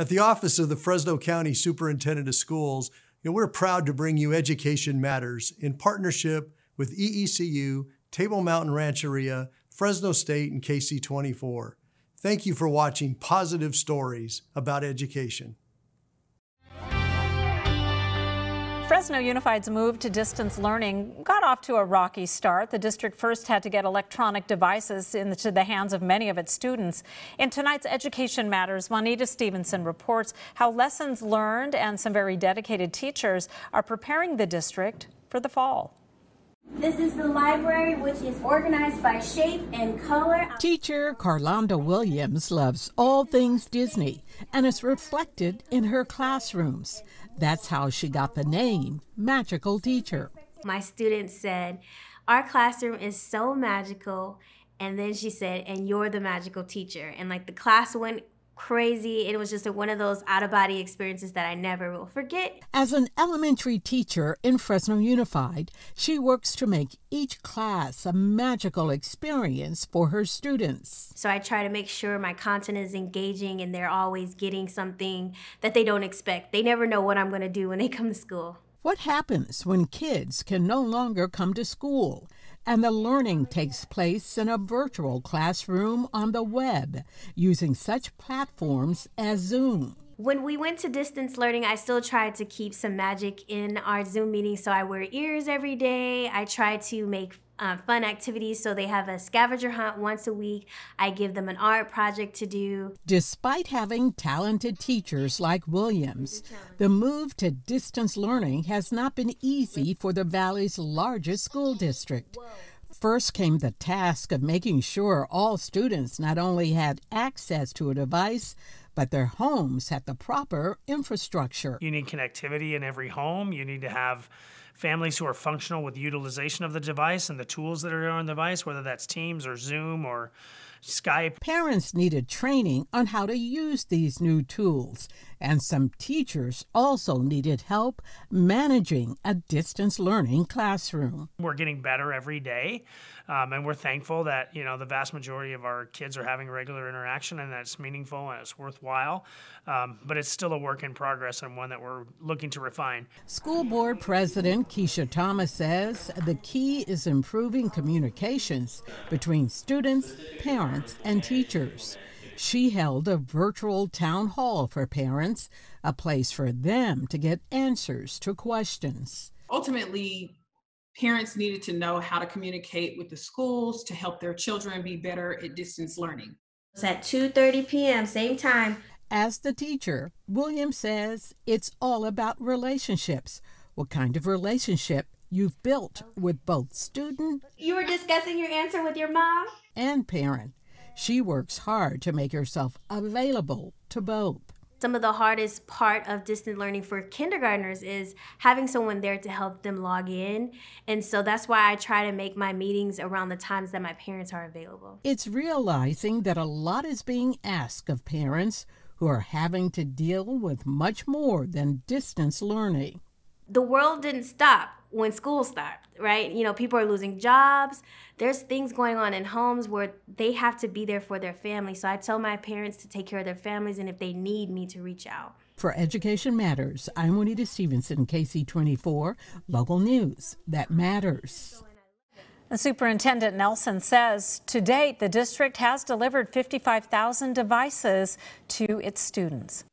At the office of the Fresno County Superintendent of Schools, you know, we're proud to bring you Education Matters in partnership with EECU, Table Mountain Rancheria, Fresno State, and KC24. Thank you for watching Positive Stories about Education. Fresno Unified's move to distance learning got off to a rocky start. The district first had to get electronic devices into the hands of many of its students. In tonight's Education Matters, Juanita Stevenson reports how lessons learned and some very dedicated teachers are preparing the district for the fall. This is the library, which is organized by shape and color. Teacher Carlonda Williams loves all things Disney and is reflected in her classrooms. That's how she got the name Magical Teacher. My students said, Our classroom is so magical. And then she said, And you're the magical teacher. And like the class went crazy. It was just a, one of those out of body experiences that I never will forget. As an elementary teacher in Fresno Unified, she works to make each class a magical experience for her students. So I try to make sure my content is engaging and they're always getting something that they don't expect. They never know what I'm going to do when they come to school. What happens when kids can no longer come to school? and the learning takes place in a virtual classroom on the web using such platforms as Zoom. When we went to distance learning, I still tried to keep some magic in our Zoom meetings. So I wear ears every day. I try to make uh, fun activities. So they have a scavenger hunt once a week. I give them an art project to do. Despite having talented teachers like Williams, the move to distance learning has not been easy for the Valley's largest school district first came the task of making sure all students not only had access to a device, but their homes had the proper infrastructure. You need connectivity in every home. You need to have families who are functional with utilization of the device and the tools that are on the device, whether that's Teams or Zoom or Skype. Parents needed training on how to use these new tools, and some teachers also needed help managing a distance learning classroom. We're getting better every day, um, and we're thankful that you know the vast majority of our kids are having regular interaction, and that's meaningful and it's worthwhile. Um, but it's still a work in progress and one that we're looking to refine. School board president Keisha Thomas says the key is improving communications between students, parents, and teachers. She held a virtual town hall for parents, a place for them to get answers to questions. Ultimately, parents needed to know how to communicate with the schools to help their children be better at distance learning. It's at 2:30 p.m. same time. As the teacher, William says it's all about relationships what kind of relationship you've built with both student. You were discussing your answer with your mom? And parent. She works hard to make herself available to both some of the hardest part of distant learning for kindergartners is having someone there to help them log in. And so that's why I try to make my meetings around the times that my parents are available. It's realizing that a lot is being asked of parents who are having to deal with much more than distance learning the world didn't stop when school stopped, right? You know, people are losing jobs. There's things going on in homes where they have to be there for their family. So I tell my parents to take care of their families and if they need me to reach out. For Education Matters, I'm Juanita Stevenson, KC24, local news that matters. Superintendent Nelson says to date, the district has delivered 55,000 devices to its students.